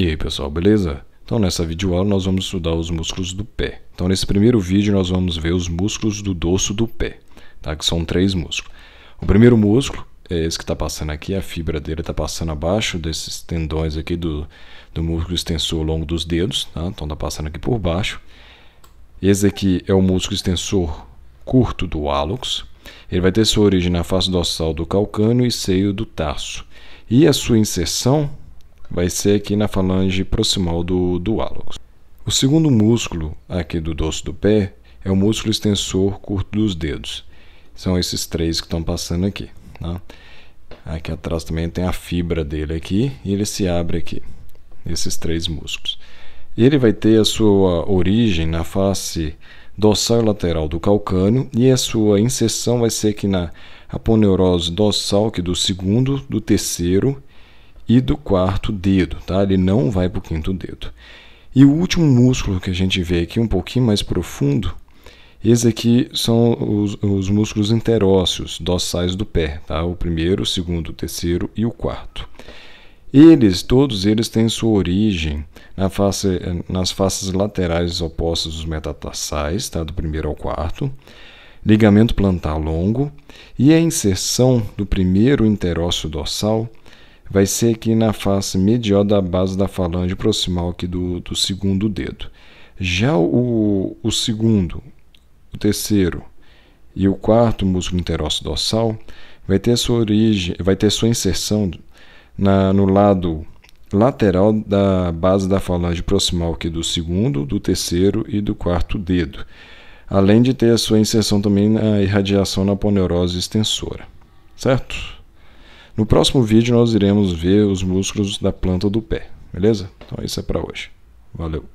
E aí pessoal, beleza? Então nessa videoaula nós vamos estudar os músculos do pé. Então nesse primeiro vídeo nós vamos ver os músculos do dorso do pé, tá? que são três músculos. O primeiro músculo é esse que está passando aqui, a fibra dele está passando abaixo desses tendões aqui do, do músculo extensor ao longo dos dedos, tá? então está passando aqui por baixo. Esse aqui é o músculo extensor curto do hálux, ele vai ter sua origem na face dorsal do calcâneo e seio do tarso. E a sua inserção vai ser aqui na falange proximal do, do hálux. O segundo músculo aqui do dorso do pé é o músculo extensor curto dos dedos. São esses três que estão passando aqui. Tá? Aqui atrás também tem a fibra dele aqui e ele se abre aqui, esses três músculos. Ele vai ter a sua origem na face dorsal e lateral do calcâneo e a sua inserção vai ser aqui na aponeurose dorsal, que é do segundo, do terceiro e do quarto dedo, tá? Ele não vai para o quinto dedo. E o último músculo que a gente vê aqui, um pouquinho mais profundo, esse aqui são os, os músculos interósseos, dorsais do pé, tá? O primeiro, o segundo, o terceiro e o quarto. Eles, todos eles têm sua origem na face, nas faces laterais opostas dos metatarsais, tá? do primeiro ao quarto, ligamento plantar longo, e a inserção do primeiro interósseo dorsal vai ser aqui na face medial da base da falange proximal aqui do, do segundo dedo. Já o, o segundo, o terceiro e o quarto músculo interósseo dorsal vai ter sua origem, vai ter sua inserção na, no lado lateral da base da falange proximal aqui do segundo, do terceiro e do quarto dedo, além de ter a sua inserção também na irradiação na poneurose extensora, certo? No próximo vídeo nós iremos ver os músculos da planta do pé, beleza? Então isso é para hoje. Valeu!